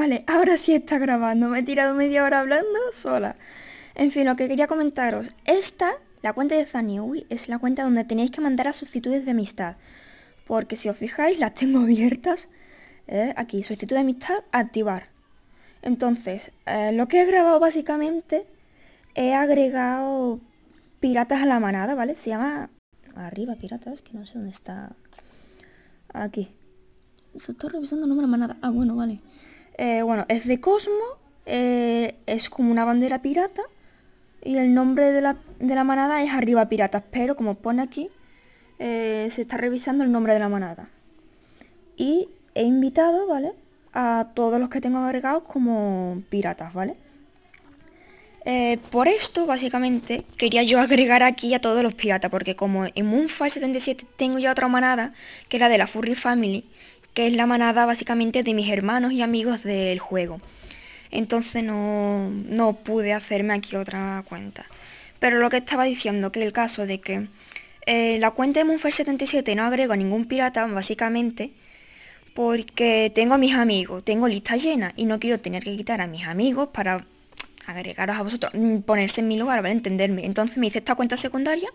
Vale, ahora sí está grabando. Me he tirado media hora hablando sola. En fin, lo que quería comentaros. Esta, la cuenta de Zanyui, es la cuenta donde tenéis que mandar a solicitudes de amistad. Porque si os fijáis, las tengo abiertas. ¿eh? aquí, solicitud de amistad, activar. Entonces, eh, lo que he grabado básicamente, he agregado piratas a la manada, ¿vale? Se llama... Arriba, piratas, que no sé dónde está... Aquí. Se está revisando el número de manada. Ah, bueno, vale. Eh, bueno, es de Cosmo, eh, es como una bandera pirata y el nombre de la, manada es Arriba Piratas, pero como pone aquí, eh, se está revisando el nombre de la manada. Y he invitado, ¿vale? A todos los que tengo agregados como piratas, ¿vale? por esto, básicamente, quería yo agregar aquí a todos los piratas, porque como en Moonfire 77 tengo ya otra manada, que es la de la Furry Family, que es la manada básicamente de mis hermanos y amigos del juego. Entonces no, pude hacerme aquí otra cuenta. Pero lo que estaba diciendo, que el caso de que eh, la cuenta de Munfer77 no agrego a ningún pirata, básicamente, porque tengo a mis amigos, tengo lista llena y no quiero tener que quitar a mis amigos para agregaros a vosotros, ponerse en mi lugar, para Entenderme. Entonces me hice esta cuenta secundaria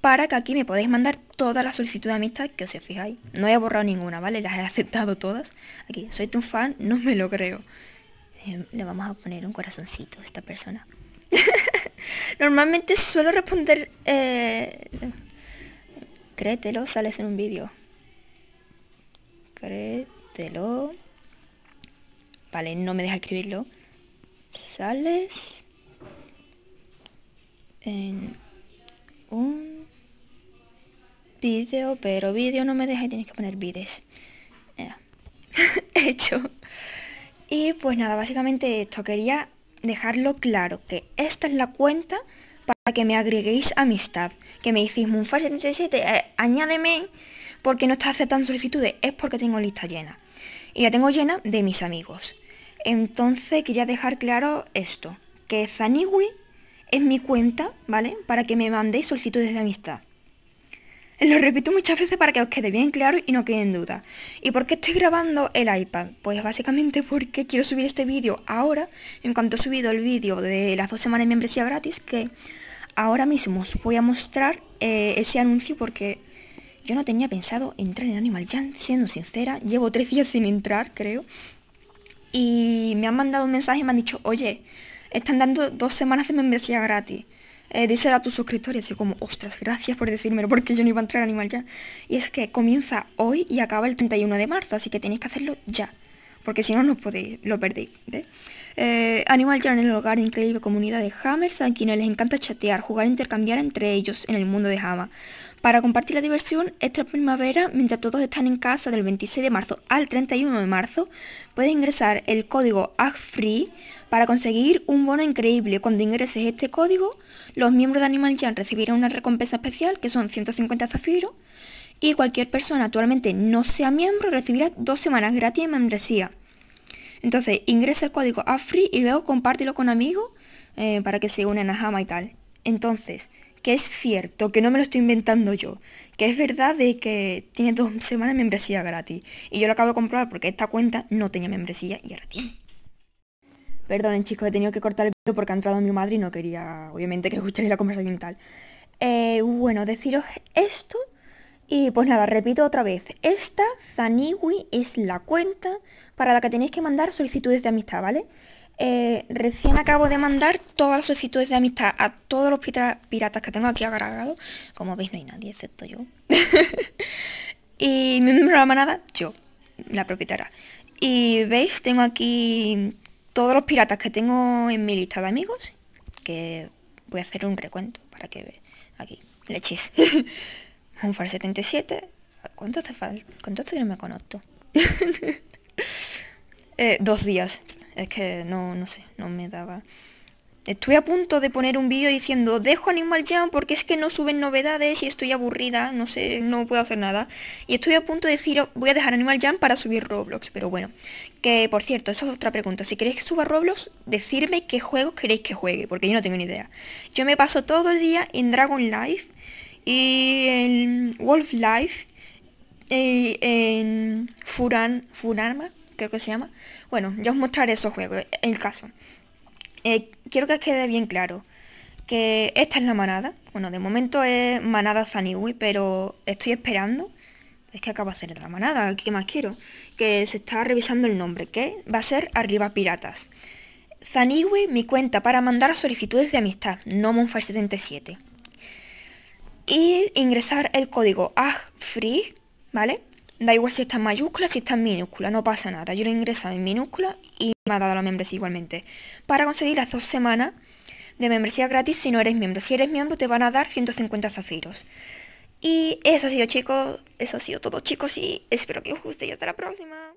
para que aquí me podáis mandar todas las solicitudes de amistad que os fijáis. No he borrado ninguna, ¿vale? Las he aceptado todas. Aquí, soy tu fan, no me lo creo. le vamos a poner un corazoncito a esta persona. Normalmente suelo responder... Eh, créetelo, sales en un vídeo. Créetelo. Vale, no me deja escribirlo. Sales en un vídeo, pero vídeo no me deja y tienes que poner vídeos Hecho. Y pues nada, básicamente esto. Quería dejarlo claro, que esta es la cuenta para que me agreguéis amistad. Que me decís, un 77 eh, añádeme porque no está aceptando solicitudes, es porque tengo lista llena. Y la tengo llena de mis amigos. Entonces quería dejar claro esto, que Zaniwi es mi cuenta, ¿vale? Para que me mandéis solicitudes de amistad. Lo repito muchas veces para que os quede bien claro y no queden dudas. ¿Y por qué estoy grabando el iPad? Pues básicamente porque quiero subir este vídeo ahora, en cuanto he subido el vídeo de las dos semanas de membresía gratis, que ahora mismo os voy a mostrar eh, ese anuncio porque yo no tenía pensado entrar en Animal Jam, siendo sincera. Llevo tres días sin entrar, creo. Y me han mandado un mensaje y me han dicho, oye, están dando dos semanas de membresía gratis eh, a tus suscriptores. Así como, ostras, gracias por decírmelo porque yo no iba a entrar Animal ya. Y es que comienza hoy y acaba el 31 de marzo, así que tenéis que hacerlo ya. Porque si no, no podéis, lo perdéis. Eh, Animal Jam es el hogar increíble comunidad de Hammers a quienes les encanta chatear, jugar e intercambiar entre ellos en el mundo de Hama. Para compartir la diversión, esta primavera, mientras todos están en casa del 26 de marzo al 31 de marzo, puedes ingresar el código AGFREE e para conseguir un bono increíble. Cuando ingreses este código, los miembros de Animal Jam recibirán una recompensa especial que son 150 zafiros y cualquier persona actualmente no sea miembro recibirá dos semanas gratis de membresía. Entonces, ingresa el código AFRI y luego compártelo con amigos eh, para que se unan a Jama y tal. Entonces, que es cierto, que no me lo estoy inventando yo, que es verdad de que tiene dos semanas de membresía gratis. Y yo lo acabo de comprobar porque esta cuenta no tenía membresía y ahora tiene. Perdonen chicos, he tenido que cortar el video porque ha entrado mi madre y no quería, obviamente, que escucharéis la conversación y tal. Eh, bueno, deciros esto y pues nada, repito otra vez, esta Zaniwi es la cuenta para la que tenéis que mandar solicitudes de amistad, ¿vale? Eh, recién acabo de mandar todas las solicitudes de amistad a todos los piratas que tengo aquí agregados. Como veis no hay nadie excepto yo. y mi miembro de la manada, yo, la propietaria. Y veis, tengo aquí todos los piratas que tengo en mi lista de amigos. Que voy a hacer un recuento para que veáis. Aquí, leches. un far 77. ¿Cuánto hace falta? ¿Cuánto hace no me conozco? Eh, dos días. Es que no, no sé, no me daba... estoy a punto de poner un vídeo diciendo dejo Animal Jam porque es que no suben novedades y estoy aburrida, no sé, no puedo hacer nada. Y estoy a punto de decir voy a dejar Animal Jam para subir Roblox, pero bueno. Que por cierto, esa es otra pregunta. Si queréis que suba Roblox, decirme qué juegos queréis que juegue, porque yo no tengo ni idea. Yo me paso todo el día en Dragon Life y en Wolf Life en Furan, Furanma, creo que se llama. Bueno, ya os mostraré esos juegos, el caso. Eh, quiero que quede bien claro que esta es la manada. Bueno, de momento es manada Zaniwi, pero estoy esperando. Es que acabo de hacer otra manada, ¿qué más quiero? Que se está revisando el nombre, que va a ser Arriba Piratas. Zaniwi, mi cuenta para mandar solicitudes de amistad, no Monfar77 y ingresar el código AGFREE, ¿vale? Da igual si está en mayúscula, si está en minúscula, no pasa nada. Yo lo he ingresado en minúscula y me ha dado la membresía igualmente. Para conseguir las dos semanas de membresía gratis si no eres miembro. Si eres miembro te van a dar 150 zafiros. Y eso ha sido chicos, eso ha sido todo chicos y espero que os guste y hasta la próxima.